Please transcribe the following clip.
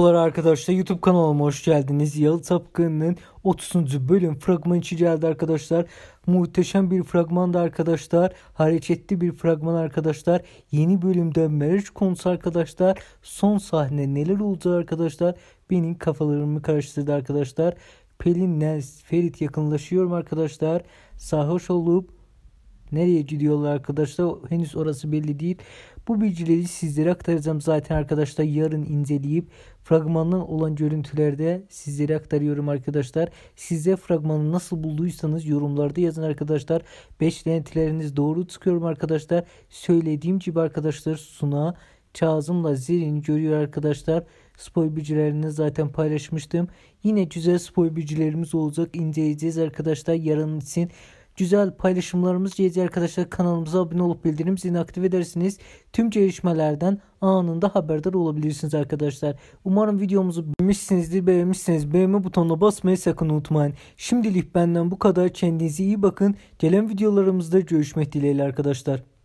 Merhabalar arkadaşlar YouTube kanalıma hoş geldiniz. Yalı Tapkın'ın 30. bölüm fragmanı için geldi arkadaşlar. Muhteşem bir fragmandı arkadaşlar. Hareketli bir fragman arkadaşlar. Yeni bölümde Meriç konusu arkadaşlar. Son sahne neler olacak arkadaşlar. Benim kafalarımı karıştırdı arkadaşlar. Pelin'le Ferit yakınlaşıyorum arkadaşlar. Sarhoş olup Nereye gidiyorlar arkadaşlar henüz orası belli değil. Bu bilgileri sizlere aktaracağım zaten arkadaşlar yarın inceleyip fragmanın olan görüntülerde sizlere aktarıyorum arkadaşlar. Size fragmanı nasıl bulduysanız yorumlarda yazın arkadaşlar. denetleriniz doğru çıkıyorum arkadaşlar. Söylediğim gibi arkadaşlar Suna Çağzım'la Zerin'i görüyor arkadaşlar. spoil bilgilerini zaten paylaşmıştım. Yine güzel spoil bilgilerimiz olacak. inceleyeceğiz arkadaşlar yarın için güzel paylaşımlarımız geleceği arkadaşlar kanalımıza abone olup bildirim zilini aktif edersiniz. Tüm gelişmelerden anında haberdar olabilirsiniz arkadaşlar. Umarım videomuzu beğenmişsinizdir. beğenmişsiniz beğenme butonuna basmayı sakın unutmayın. Şimdilik benden bu kadar. Kendinize iyi bakın. Gelen videolarımızda görüşmek dileğiyle arkadaşlar.